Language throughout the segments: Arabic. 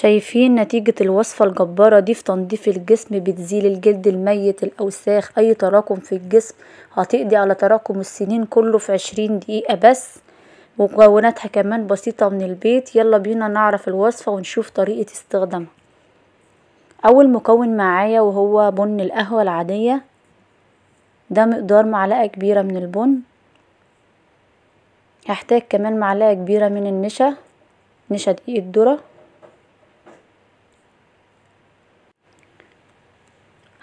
شايفين نتيجة الوصفة الجبارة دي في تنظيف الجسم بتزيل الجلد الميت الاوساخ اي تراكم في الجسم هتقضي على تراكم السنين كله في عشرين دقيقة بس مكوناتها كمان بسيطة من البيت يلا بينا نعرف الوصفة ونشوف طريقة استخدامها اول مكون معايا وهو بن القهوة العادية ده مقدار معلقة كبيرة من البن هحتاج كمان معلقة كبيرة من النشا نشا دقيق الذرة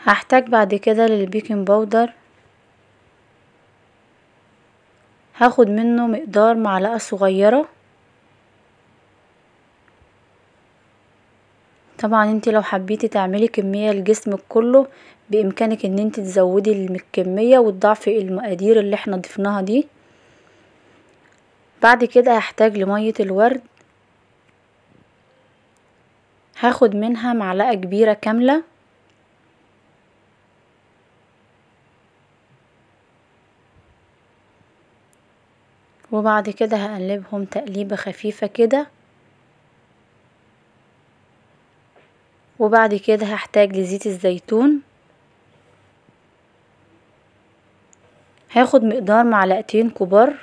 هحتاج بعد كده للبيكنج باودر هاخد منه مقدار معلقة صغيرة طبعا انت لو حبيتي تعملي كمية لجسمك كله بامكانك ان انت تزودي الكمية وتضعفي المقادير اللي احنا ضفناها دي بعد كده هحتاج لمية الورد هاخد منها معلقة كبيرة كاملة وبعد كده هقلبهم تقليبة خفيفة كده وبعد كده هحتاج لزيت الزيتون هاخد مقدار معلقتين كبار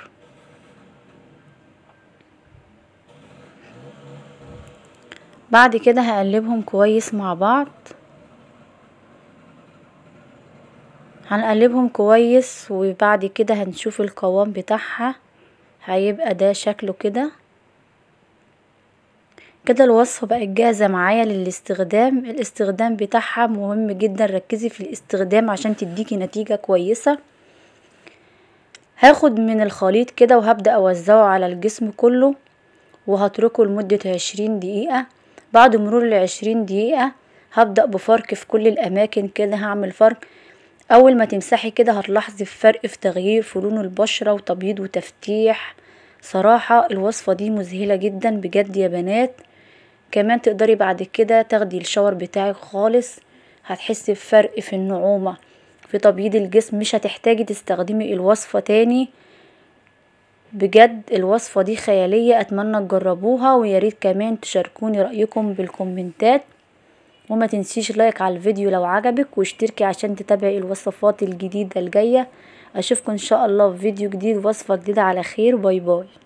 بعد كده هقلبهم كويس مع بعض هنقلبهم كويس وبعد كده هنشوف القوام بتاعها هيبقى ده شكله كده كده الوصفة بقت جاهزة معايا للاستخدام الاستخدام بتاعها مهم جدا ركزي في الاستخدام عشان تديكي نتيجة كويسة هاخد من الخليط كده وهبدأ اوزعه على الجسم كله وهتركه لمدة عشرين دقيقة بعد مرور العشرين دقيقة هبدأ بفرك في كل الأماكن كده هعمل فرك اول ما تمسحي كده هتلاحظي الفرق في تغيير في لون البشرة وتبييض وتفتيح صراحة الوصفة دي مذهلة جدا بجد يا بنات كمان تقدري بعد كده تاخدي الشاور بتاعك خالص هتحسي بفرق في النعومة في تبييض الجسم مش هتحتاجي تستخدمي الوصفة تاني بجد الوصفة دي خيالية اتمنى تجربوها وياريت كمان تشاركوني رأيكم بالكومنتات وما تنسيش لايك على الفيديو لو عجبك واشتركي عشان تتابعي الوصفات الجديدة الجاية اشوفكم ان شاء الله في فيديو جديد وصفة جديدة على خير باي باي